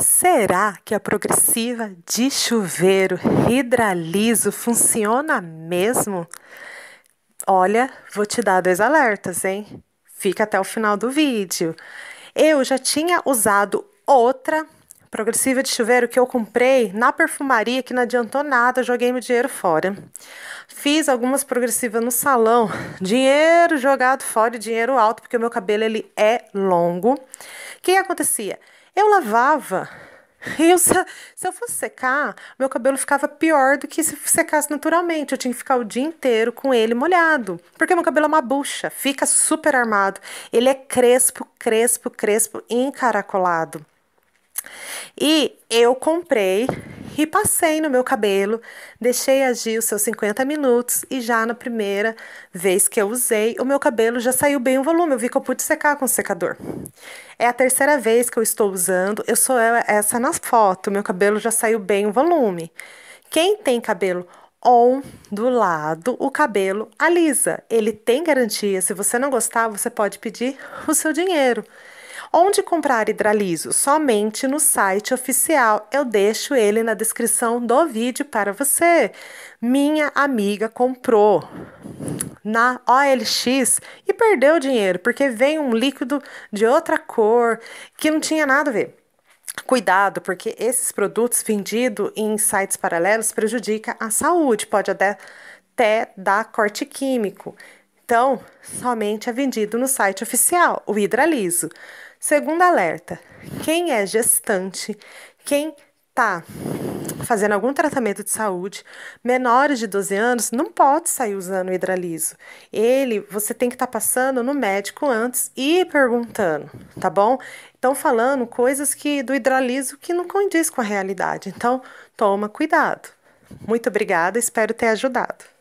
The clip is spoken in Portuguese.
Será que a progressiva de chuveiro hidraliso funciona mesmo? Olha, vou te dar dois alertas, hein? Fica até o final do vídeo. Eu já tinha usado outra progressiva de chuveiro que eu comprei na perfumaria que não adiantou nada, joguei meu dinheiro fora. Fiz algumas progressivas no salão, dinheiro jogado fora e dinheiro alto, porque o meu cabelo ele é longo. O que acontecia? Eu lavava. Eu, se, eu fosse secar, meu cabelo ficava pior do que se secasse naturalmente. Eu tinha que ficar o dia inteiro com ele molhado. Porque meu cabelo é uma bucha, fica super armado. Ele é crespo, crespo, crespo, encaracolado. E eu comprei e passei no meu cabelo, deixei agir os seus 50 minutos e já na primeira vez que eu usei, o meu cabelo já saiu bem o volume, eu vi que eu pude secar com o secador. É a terceira vez que eu estou usando, eu sou essa na foto, meu cabelo já saiu bem o volume. Quem tem cabelo ondulado, o cabelo alisa. Ele tem garantia. Se você não gostar, você pode pedir o seu dinheiro. Onde comprar hidraliso? Somente no site oficial. Eu deixo ele na descrição do vídeo para você. Minha amiga comprou na OLX e perdeu dinheiro, porque veio um líquido de outra cor que não tinha nada a ver. Cuidado, porque esses produtos vendidos em sites paralelos prejudica a saúde, pode até, até dar corte químico então somente é vendido no site oficial, o Hidraliso. Segundo alerta, quem é gestante, quem está fazendo algum tratamento de saúde, menores de 12 anos não pode sair usando o hidraliso. Ele, você tem que estar tá passando no médico antes e perguntando, tá bom? Estão falando coisas que do hidraliso que não condiz com a realidade. Então, toma cuidado. Muito obrigada, espero ter ajudado.